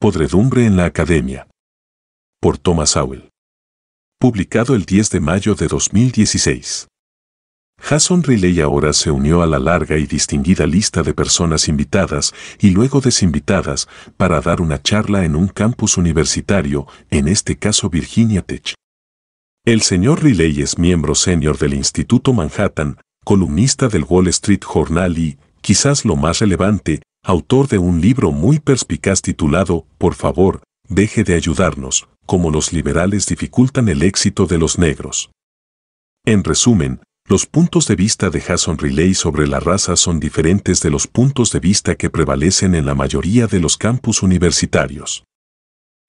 Podredumbre en la Academia. Por Thomas Howell. Publicado el 10 de mayo de 2016. Jason Riley ahora se unió a la larga y distinguida lista de personas invitadas y luego desinvitadas para dar una charla en un campus universitario, en este caso Virginia Tech. El señor Riley es miembro senior del Instituto Manhattan, columnista del Wall Street Journal y, quizás lo más relevante, autor de un libro muy perspicaz titulado, Por favor, deje de ayudarnos, como los liberales dificultan el éxito de los negros. En resumen, los puntos de vista de Jason Riley sobre la raza son diferentes de los puntos de vista que prevalecen en la mayoría de los campus universitarios.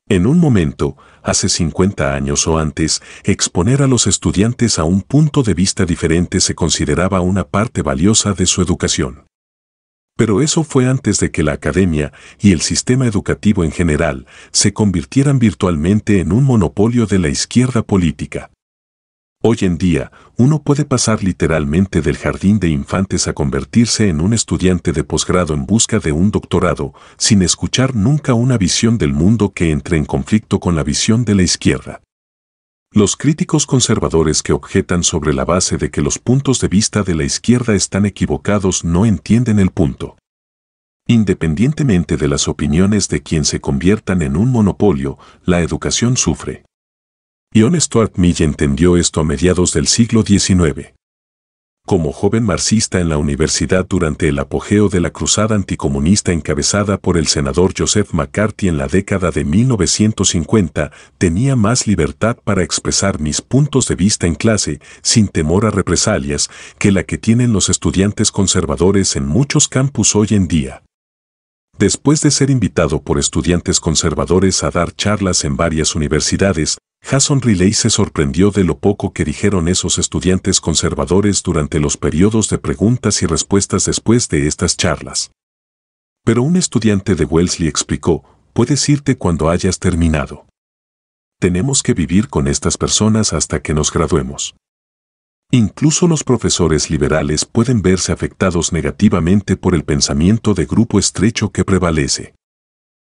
En un momento, hace 50 años o antes, exponer a los estudiantes a un punto de vista diferente se consideraba una parte valiosa de su educación. Pero eso fue antes de que la academia y el sistema educativo en general se convirtieran virtualmente en un monopolio de la izquierda política. Hoy en día, uno puede pasar literalmente del jardín de infantes a convertirse en un estudiante de posgrado en busca de un doctorado, sin escuchar nunca una visión del mundo que entre en conflicto con la visión de la izquierda. Los críticos conservadores que objetan sobre la base de que los puntos de vista de la izquierda están equivocados no entienden el punto. Independientemente de las opiniones de quien se conviertan en un monopolio, la educación sufre. John Stuart Mill entendió esto a mediados del siglo XIX como joven marxista en la universidad durante el apogeo de la cruzada anticomunista encabezada por el senador Joseph McCarthy en la década de 1950, tenía más libertad para expresar mis puntos de vista en clase, sin temor a represalias, que la que tienen los estudiantes conservadores en muchos campus hoy en día. Después de ser invitado por estudiantes conservadores a dar charlas en varias universidades, Jason Riley se sorprendió de lo poco que dijeron esos estudiantes conservadores durante los periodos de preguntas y respuestas después de estas charlas. Pero un estudiante de Wellesley explicó, puedes irte cuando hayas terminado. Tenemos que vivir con estas personas hasta que nos graduemos. Incluso los profesores liberales pueden verse afectados negativamente por el pensamiento de grupo estrecho que prevalece.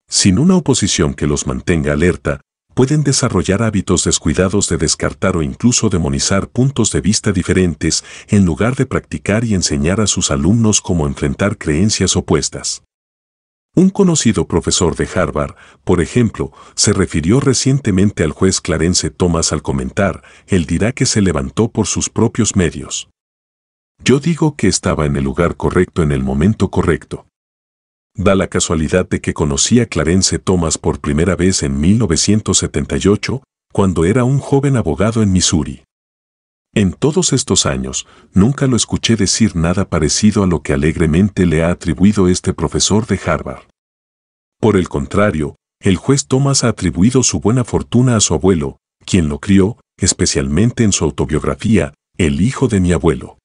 Sin una oposición que los mantenga alerta, pueden desarrollar hábitos descuidados de descartar o incluso demonizar puntos de vista diferentes en lugar de practicar y enseñar a sus alumnos cómo enfrentar creencias opuestas. Un conocido profesor de Harvard, por ejemplo, se refirió recientemente al juez Clarence Thomas al comentar, él dirá que se levantó por sus propios medios. Yo digo que estaba en el lugar correcto en el momento correcto. Da la casualidad de que conocí a Clarence Thomas por primera vez en 1978, cuando era un joven abogado en Missouri. En todos estos años, nunca lo escuché decir nada parecido a lo que alegremente le ha atribuido este profesor de Harvard. Por el contrario, el juez Thomas ha atribuido su buena fortuna a su abuelo, quien lo crió, especialmente en su autobiografía, El hijo de mi abuelo.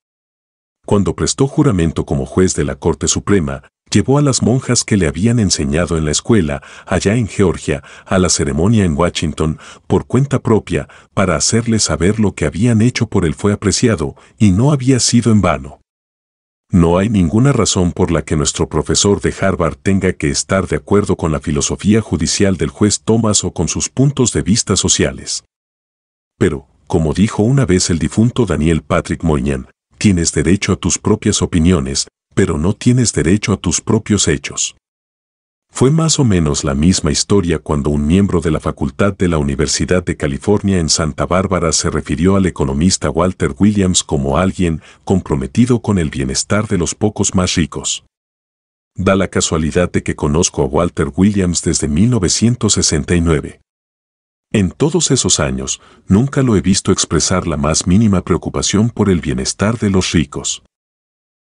Cuando prestó juramento como juez de la Corte Suprema, Llevó a las monjas que le habían enseñado en la escuela, allá en Georgia, a la ceremonia en Washington, por cuenta propia, para hacerle saber lo que habían hecho por él fue apreciado, y no había sido en vano. No hay ninguna razón por la que nuestro profesor de Harvard tenga que estar de acuerdo con la filosofía judicial del juez Thomas o con sus puntos de vista sociales. Pero, como dijo una vez el difunto Daniel Patrick Moynihan, tienes derecho a tus propias opiniones, pero no tienes derecho a tus propios hechos. Fue más o menos la misma historia cuando un miembro de la facultad de la Universidad de California en Santa Bárbara se refirió al economista Walter Williams como alguien comprometido con el bienestar de los pocos más ricos. Da la casualidad de que conozco a Walter Williams desde 1969. En todos esos años, nunca lo he visto expresar la más mínima preocupación por el bienestar de los ricos.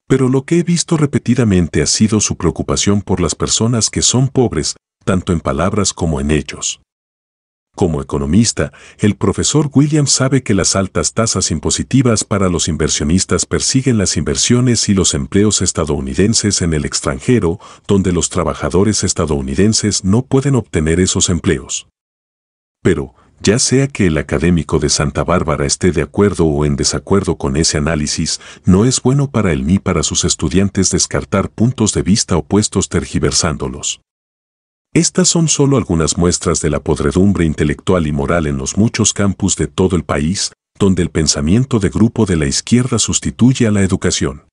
Pero lo que he visto repetidamente ha sido su preocupación por las personas que son pobres, tanto en palabras como en hechos. Como economista, el profesor Williams sabe que las altas tasas impositivas para los inversionistas persiguen las inversiones y los empleos estadounidenses en el extranjero, donde los trabajadores estadounidenses no pueden obtener esos empleos. Pero, ya sea que el académico de Santa Bárbara esté de acuerdo o en desacuerdo con ese análisis, no es bueno para él ni para sus estudiantes descartar puntos de vista opuestos tergiversándolos. Estas son solo algunas muestras de la podredumbre intelectual y moral en los muchos campus de todo el país, donde el pensamiento de grupo de la izquierda sustituye a la educación.